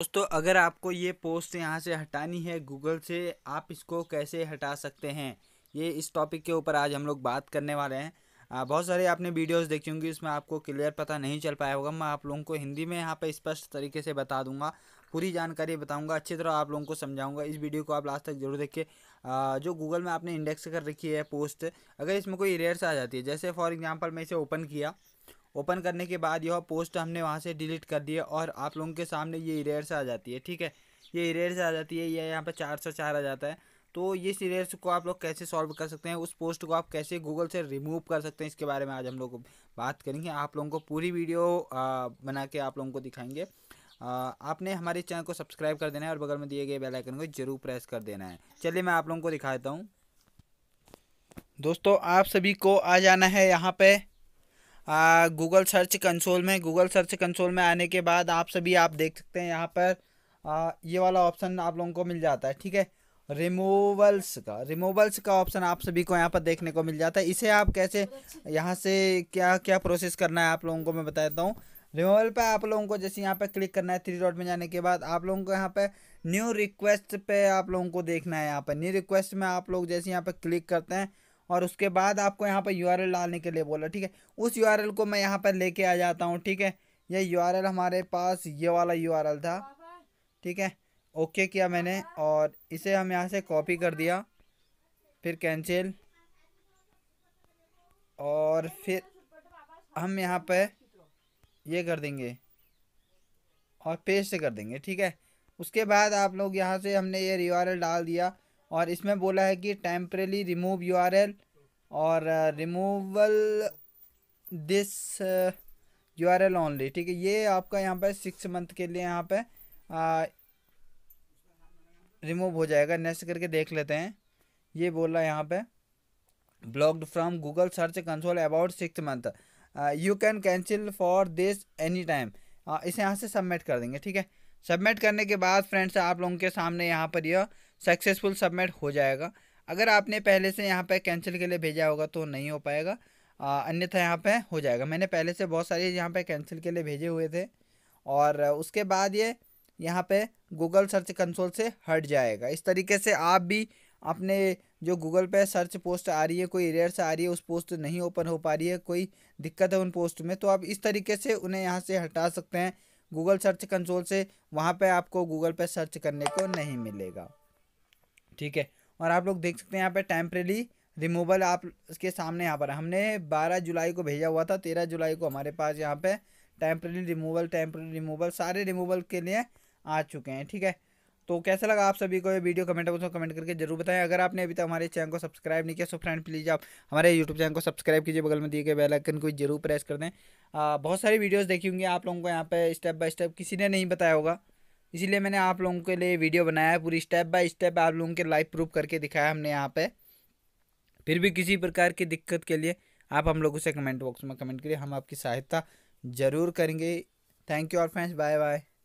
दोस्तों अगर आपको ये पोस्ट यहाँ से हटानी है गूगल से आप इसको कैसे हटा सकते हैं ये इस टॉपिक के ऊपर आज हम लोग बात करने वाले हैं बहुत सारे आपने वीडियोस देखी होंगी उसमें आपको क्लियर पता नहीं चल पाया होगा मैं आप लोगों को हिंदी में यहाँ पर स्पष्ट तरीके से बता दूंगा पूरी जानकारी बताऊंगा अच्छी तरह आप लोगों को समझाऊंगा इस वीडियो को आप लास्ट तक जरूर देखिए जो गूगल में आपने इंडेक्स कर रखी है पोस्ट अगर इसमें कोई रेयर्स आ जाती है जैसे फॉर एग्जाम्पल मैं इसे ओपन किया ओपन करने के बाद यह पोस्ट हमने वहाँ से डिलीट कर दिया और आप लोगों के सामने ये इरेयर आ जाती है ठीक है ये इरेयर से आ जाती है यह यहाँ पर चार सौ चार आ जाता है तो ये सीरियल्स को आप लोग कैसे सॉल्व कर सकते हैं उस पोस्ट को आप कैसे गूगल से रिमूव कर सकते हैं इसके बारे में आज हम लोग बात करेंगे आप लोगों को पूरी वीडियो बना के आप लोगों को दिखाएंगे आपने हमारे चैनल को सब्सक्राइब कर देना है और बगल में दिए गए बेल आइकन को जरूर प्रेस कर देना है चलिए मैं आप लोगों को दिखा देता हूँ दोस्तों आप सभी को आ जाना है यहाँ पे गूगल सर्च कंसोल में गूगल सर्च कंसोल में आने के बाद आप सभी आप देख सकते हैं यहाँ पर आ, ये वाला ऑप्शन आप लोगों को मिल जाता है ठीक है रिमूवल्स का रिमूवल्स का ऑप्शन आप सभी को यहाँ पर देखने को मिल जाता है इसे आप कैसे यहाँ से क्या क्या प्रोसेस करना है आप लोगों को मैं बता देता हूँ रिमूवल पर आप लोगों को जैसे यहाँ पर क्लिक करना है थ्री डॉट में जाने के बाद आप लोगों को यहाँ पर न्यू रिक्वेस्ट पे आप लोगों को देखना है यहाँ पर न्यू रिक्वेस्ट में आप लोग जैसे यहाँ पर क्लिक करते हैं और उसके बाद आपको यहाँ पर यू डालने के लिए बोला ठीक है उस यू को मैं यहाँ पर लेके आ जाता हूँ ठीक है ये यू हमारे पास ये वाला यू था ठीक है ओके किया मैंने और इसे हम यहाँ से कॉपी कर दिया फिर कैंसिल और फिर हम यहाँ पर ये कर देंगे और पेस्ट कर देंगे ठीक है उसके बाद आप लोग यहाँ से हमने ये यू डाल दिया और इसमें बोला है कि टेम्परेली रिमूव यू और removal this U R L only ठीक है ये आपका यहाँ पर सिक्स मंथ के लिए यहाँ पर रिमूव uh, हो जाएगा नेक्स्ट करके देख लेते हैं ये बोला यहाँ पर blocked from Google search console about six month you can cancel for this any time इसे यहाँ से सबमिट कर देंगे ठीक है सबमिट करने के बाद फ्रेंड्स आप लोगों के सामने यहाँ पर यह सक्सेसफुल सबमिट हो जाएगा अगर आपने पहले से यहाँ पर कैंसिल के लिए भेजा होगा तो नहीं हो पाएगा अन्यथा यहाँ पर हो जाएगा मैंने पहले से बहुत सारे यहाँ पर कैंसिल के लिए भेजे हुए थे और उसके बाद ये यहाँ पे गूगल सर्च कंसोल से हट जाएगा इस तरीके से आप भी अपने जो गूगल पे सर्च पोस्ट आ रही है कोई एरियर से आ रही है उस पोस्ट नहीं ओपन हो पा रही है कोई दिक्कत है उन पोस्ट में तो आप इस तरीके से उन्हें यहाँ से हटा सकते हैं गूगल सर्च कंसोल से वहाँ पे आपको गूगल पे सर्च करने को नहीं मिलेगा ठीक है और आप लोग देख सकते हैं यहाँ पर टेम्परेली रिमूवल आप इसके सामने यहाँ पर हमने 12 जुलाई को भेजा हुआ था 13 जुलाई को हमारे पास यहाँ पे टेम्प्रेरी रिमूवल टेम्प्रेरी रिमूवल सारे रिमूवल के लिए आ चुके हैं ठीक है तो कैसा लगा आप सभी को ये वीडियो कमेंट बॉक्स में कमेंट करके जरूर बताएं अगर आपने अभी तक हमारे चैनल को सब्सक्राइब नहीं किया सो फ्रेंड प्लीज़ आप हमारे यूट्यूब चैनल को सब्सक्राइब कीजिए बगल में दिए गए बेल आइकन को जरूर प्रेस कर दें आ, बहुत सारी वीडियोस देखी होंगी आप लोगों को यहाँ पे स्टेप बाय स्टेप किसी ने नहीं बताया होगा इसीलिए मैंने आप लोगों के लिए वीडियो बनाया है पूरी स्टेप बाय स्टेप आप लोगों के लाइव प्रूफ करके दिखाया हमने यहाँ पे फिर भी किसी प्रकार की दिक्कत के लिए आप हम लोगों से कमेंट बॉक्स में कमेंट करिए हम आपकी सहायता ज़रूर करेंगे थैंक यू और फ्रेंड्स बाय बाय